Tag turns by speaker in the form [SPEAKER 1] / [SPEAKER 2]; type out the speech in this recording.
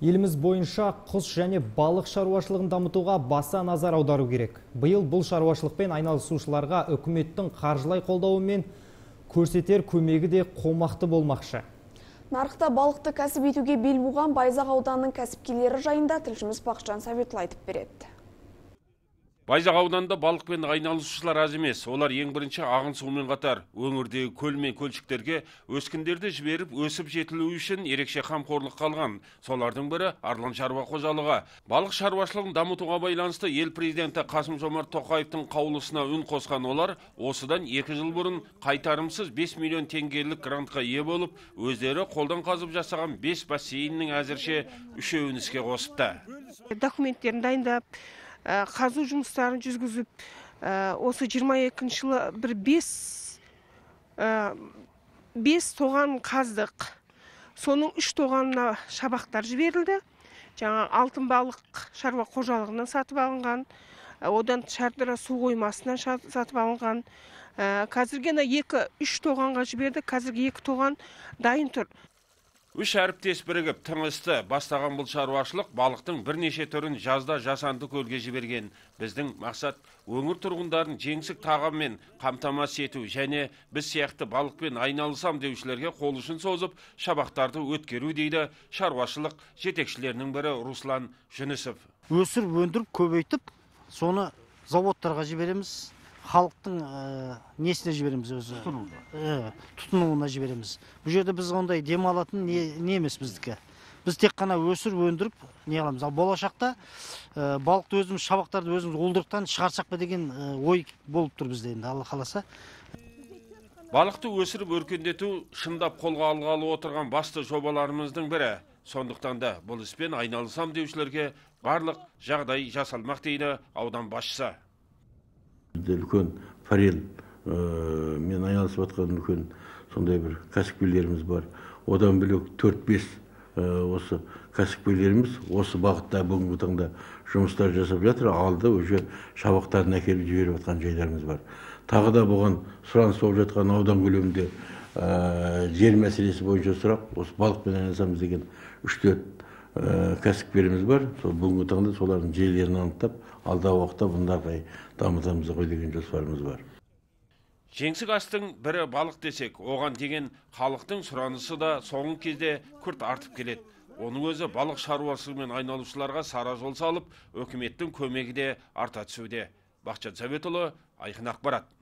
[SPEAKER 1] Еліміз бойынша құс және балық шаруашылығын дамытуға баса назар аудару керек. Биыл бұл шаруашылықпен айналысушыларға үкіметтің қаржылай қолдауы мен көрсетер көмегі де қомақты болмақшы. Нарықта балықты кәсіп етуге бел буған Байзақ ауданының кәсіпкерлері жайында тілшіміз бақшан Советл айтып береді байзақ
[SPEAKER 2] ауданында балықпен айналысушылар аз емес олар ең бірінші ағын сумен қатар өңірдегі көл мен көлшіктерге өскіндерді жіберіп өсіп жетілуі үшін ерекше қамқорлық қалған солардың бірі арлан шаруа қожалығы балық шаруашылығын дамытуға байланысты ел президенті қасым жомарт тоқаевтың қаулысына үн қосқан олар осыдан екі жыл бұрын қайтарымсыз 5 миллион теңгелік грантқа ие болып өздері қолдан қазып жасаған бес бассейннің әзірше үшеуін іске қосыпты
[SPEAKER 3] документтерін дайындап қазу э, жұмыстарын жүргізіп э, осы 22 жылы бір бес э, бес тоған қаздық соның үш тоғанына шабақтар жіберілді жаңа алтын балық шаруа қожалығынан сатып алынған одан шардыра су қоймасынан сатып алынған қазіргі 2 екі үш тоғанға жіберді қазіргі екі тоған дайын тұр
[SPEAKER 2] үш әріптес бірігіп тыңысты бастаған бұл шаруашылық балықтың бірнеше түрін жазда жасанды көлге жіберген біздің мақсат өңір тұрғындарын жеңсік тағаммен қамтамасыз ету және біз сияқты балықпен айналысам деушілерге қол ұшын созып шабақтарды өткеру дейді шаруашылық жетекшілерінің бірі руслан жүнісов
[SPEAKER 1] өсіріп өндіріп көбейтіп соны заводтарға жібереміз халықтың э, несіне жібереміз өзі тұтынуына э, тұтынуына жібереміз бұл жерде біз ондай демалатын не, емес біздікі біз тек қана өсіріп өндіріп не қыламыз ал болашақта э, балықты өзіміз шабақтарды өзіміз уылдырықтан шығарсақ па деген ой болып тұр бізде енді алла қаласа
[SPEAKER 2] балықты өсіріп өркендету шындап қолға алғалы отырған басты жобаларымыздың бірі сондықтан да бұл іспен айналысам деушілерге барлық жағдай жасалмақ дейді аудан басшысы
[SPEAKER 4] үлкен форель э, мен айналысып жатқан үлкен сондай бір кәсіпкерлеріміз бар одан бөлек төрт бес э, осы кәсіпкерлеріміз осы бағытта бүгінгі таңда жұмыстар жасап жатыр алды уже шабақтарын әкеліп жіберіп жатқан жайларымыз бар тағы да бұған сұраныс болып жатқан аудан көлемінде э, жер мәселесі бойынша сұрақ осы балықпен айналысамыз деген үш төрт кәсіпкеріміз бар сол бүгінгі таңда солардың желілерін анықтап алдағы уақытта бұны қарай дамытамыз ғой деген жоспарымыз бар
[SPEAKER 2] жеңсік астың бірі балық десек оған деген халықтың сұранысы да соңғы кезде күрт артып келеді оның өзі балық шаруашылығымен айналысушыларға сара жол салып үкіметтің көмегі де арта түсуде бақытжан советұлы айқын ақпарат